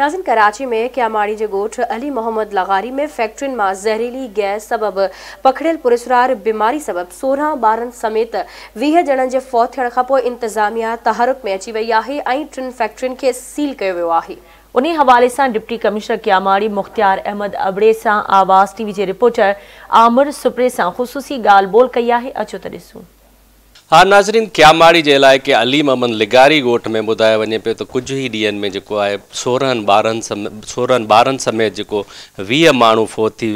नाज़िन कराची में क्यामाड़ी जो ॻोठु अली मोहम्मद लगारी में फैक्ट्रियुनि मां ज़हरीली गैस सबबि पकड़ियलु पुरसरार बीमारी सबबु सोरहं ॿारनि समेत वीह ॼणनि जे फौत थियण खां पोइ इंतिज़ामिया तहारुक में अची वई आहे ऐं टिनि फैक्ट्रियुनि खे सील कयो वियो आहे उन हवाले से डिप्टी कमिश्नर क्यामाड़ी मुख़्तियार अहमद अबड़े से आवाज़ टीवी के रिपोर्टर आमिर आमुर से सां गाल बोल कई है अचो तो हाँ नाज़रीन क्यामाड़ी के लाइ अलीम अमन लिगारी ॻोठ में ॿुधायो वे पे तो कुछ ही ॾींहंनि में जेको आहे सोरहंनि ॿारनि समे सोरहंनि समेत जेको वीह माण्हू फोत थी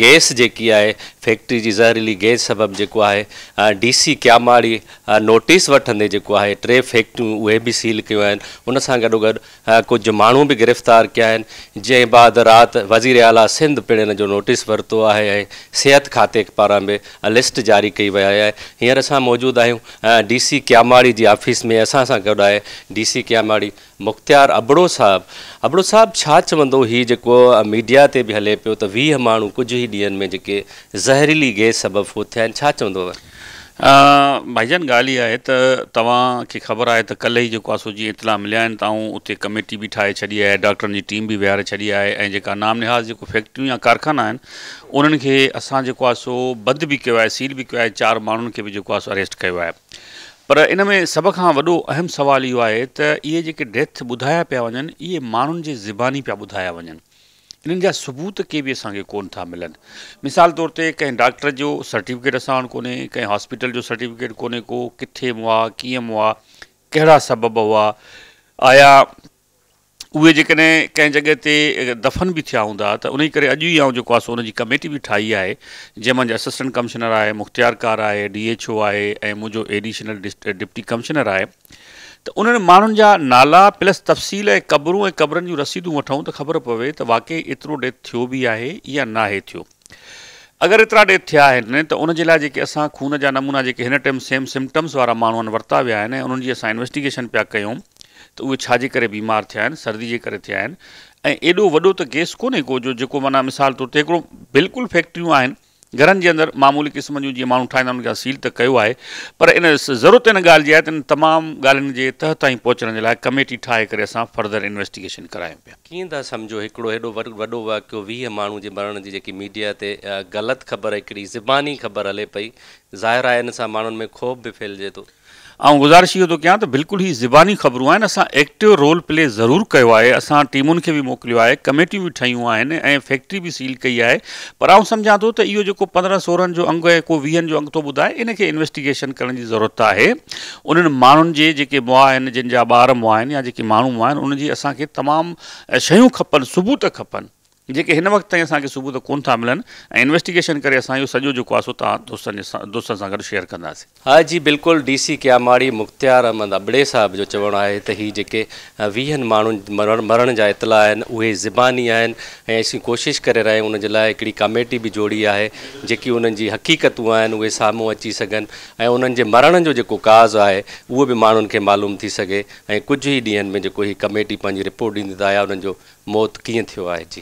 गैस जेकी है फैक्ट्री की ज़हरीली गैस सबबि जेको आहे डी सी क्यामाड़ी नोटिस वे जेको आहे टे फैक्ट्री उ भी सील कयूं उन सां गॾो गॾु कुझु माण्हू गिरफ़्तार किया आहिनि बाद रात वज़ीर आला सिंध पिणु हिन नोटिस वरितो है सेहत खाते पारा बि लिस्ट जारी कई वई आहे मौजूद आयो डी सी क्यामाड़ी जी ऑफिस में असा सां गॾु आहे डी सी क्यामाड़ी मुख़्तियार अबड़ो साहब अबड़ो साहब छा चवंदो हीउ मीडिया से भी हले पो तो वीह माण्हू कुछ ही ॾींहंनि में जेके ज़हरीली गैस सबबु फोत थिया आहिनि भाईजान ॻाल्हि इहा आहे त तव्हांखे ख़बर आहे त कल्ह ई जेको आहे सो मिलिया आहिनि त कमेटी भी ठाहे छॾी है डॉक्टर की टीम भी विहारे छी है ऐं जेका नामनिहाज़ जेको फैक्ट्रियूं या कारखाना आहिनि उन्हनि खे सो बंद भी कयो सील भी किया चार चारि के भी बि अरेस्ट किया आहे पर इन में सब का वो अहम सवाल इहो है त इहे जेके डेथ बुधाया पाया वन इहे माण्हुनि जे ज़बानी पाया ॿुधाया वञनि इन जहाँ सबूत के भी असांखे को मिलन मिसाल तौर ते कंहिं डॉक्टर जो सर्टिफिकेट अस को कोन्हे हॉस्पिटल जो सर्टिफिकेट कोन्हे को किथे हुआ कीअं हुआ कहिड़ा सबबु हुआ आया उहे जेकॾहिं कंहिं जॻह दफ़न भी थिया हूंदा त उन करे अॼु ई आउं जेको कमेटी भी ठाई है जंहिं मुंहिंजो कमिश्नर कमिशनर आहे मुख़्तियार कार आहे डी एच ओ आहे ऐं एडिशनल डिप्टी कमिशनर है तो उन्हनि माँ जा नाला प्लस तफ़सील ऐं कबरू ऐं क़बरनि जूं रसीदूं वठूं त ख़बर पवे तो वाक़ई एतिरो डेथ थो भी आहे या नाहे थियो अगरि एतिरा ॾेथ थिया आहिनि त उनजे लाइ जेके खून जहा नमूना जेके हिन टाइम सेम सिम्टम्स वा माण्हू वरता वरिता विया आहिनि ऐं उन्हनि इन्वेस्टिगेशन पिया कयूं त उहे बीमार थे सर्दी के करे थिया आहिनि ऐं केस को जो जेको माना मिसाल तौर ते बिल्कुल बिल्कुलु फैक्ट्रियूं घरनि जे अंदरि मामूली क़िस्म जूं जीअं माण्हू ठाहींदा उनखे सील त कयो आहे पर इन ज़रूरत इन ॻाल्हि जी आहे त इन तमामु ॻाल्हियुनि जे तह ताईं पहुचण जे लाइ कमेटी ठाहे करे असां फर्दर इन्वेस्टिगेशन करायूं पिया कीअं था सम्झो हिकिड़ो हेॾो वॾो वाकियो वीह माण्हू जे मरण जी जेकी मीडिया ते ग़लति ख़बर हिकिड़ी ज़बानी ख़बर हले पई ज़ाहिर आहे इन सां माण्हुनि में खोप बि फैलिजे थो ऐं गुज़ारिश इहो थो कयां त बिल्कुलु ई ज़बानी ख़बरूं आहिनि असां एक्टिव रोल प्ले ज़रूरु कयो आहे असां टीमुनि खे बि मोकिलियो आहे कमेटियूं बि ठहियूं आहिनि ऐं फैक्ट्री बि सील कई आहे पर आउं सम्झां थो त इहो जेको पंद्रहं सोरहं जो अंग ऐं को वीहनि जो अंग थो ॿुधाए इनखे इन्वेस्टिगेशन करण जी ज़रूरत आहे उन्हनि माण्हुनि जे जेके मुआ आहिनि जिन जा ॿार मुआ आहिनि या जेके माण्हू मुआ आहिनि उनजी असांखे तमामु शयूं खपनि सबूत खपनि जेके हिन वक़्तु ताईं असांखे सबूत कोन था मिलनि ऐं इन्वेस्टिगेशन करे असां इहो सॼो जेको आहे सो तव्हां दोस्तनि जे सां दोस्तनि सां गॾु शेयर कंदासीं हा जी बिल्कुलु डी सी क्यामाड़ी मुख़्तियार अहमद अबड़े साहिब जो चवणु आहे त हीअ जेके वीहनि माण्हुनि मरण मरण जा इतला आहिनि उहे ज़िबानी आहिनि ऐं असीं कोशिशि करे रहिया आहियूं उन लाइ हिकिड़ी कमेटी बि जोड़ी आहे जेकी उन्हनि जी हक़ीक़तूं आहिनि उहे साम्हूं अची सघनि ऐं उन्हनि जे मरण जो जेको काज़ आहे उहो बि माण्हुनि खे मालूम थी सघे ऐं कुझु ई ॾींहंनि में जेको हीअ कमेटी पंहिंजी रिपोर्ट ॾींदी त आया उन्हनि जो मौत कीअं थियो आहे जी